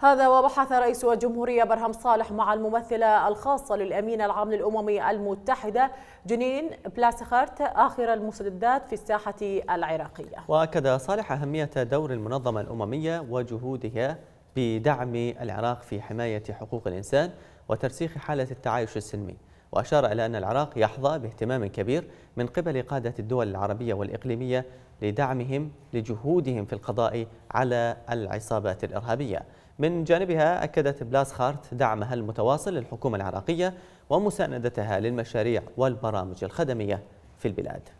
هذا وبحث رئيس الجمهورية برهم صالح مع الممثلة الخاصة للأمين العام للأمم المتحدة جنين بلاسخارت آخر المسددات في الساحة العراقية وأكد صالح أهمية دور المنظمة الأممية وجهودها بدعم العراق في حماية حقوق الإنسان وترسيخ حالة التعايش السلمي وأشار إلى أن العراق يحظى باهتمام كبير من قبل قادة الدول العربية والإقليمية لدعمهم لجهودهم في القضاء على العصابات الإرهابية من جانبها أكدت بلاسخارت دعمها المتواصل للحكومة العراقية ومساندتها للمشاريع والبرامج الخدمية في البلاد